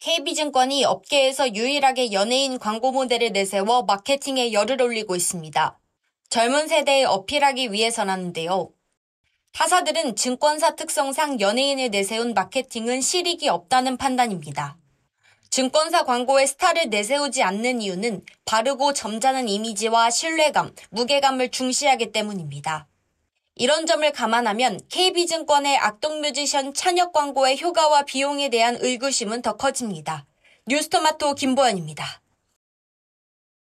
KB증권이 업계에서 유일하게 연예인 광고 모델을 내세워 마케팅에 열을 올리고 있습니다. 젊은 세대에 어필하기 위해서라는데요. 타사들은 증권사 특성상 연예인을 내세운 마케팅은 실익이 없다는 판단입니다. 증권사 광고에 스타를 내세우지 않는 이유는 바르고 점잖은 이미지와 신뢰감, 무게감을 중시하기 때문입니다. 이런 점을 감안하면 KB증권의 악동 뮤지션 찬혁 광고의 효과와 비용에 대한 의구심은 더 커집니다. 뉴스토마토 김보연입니다.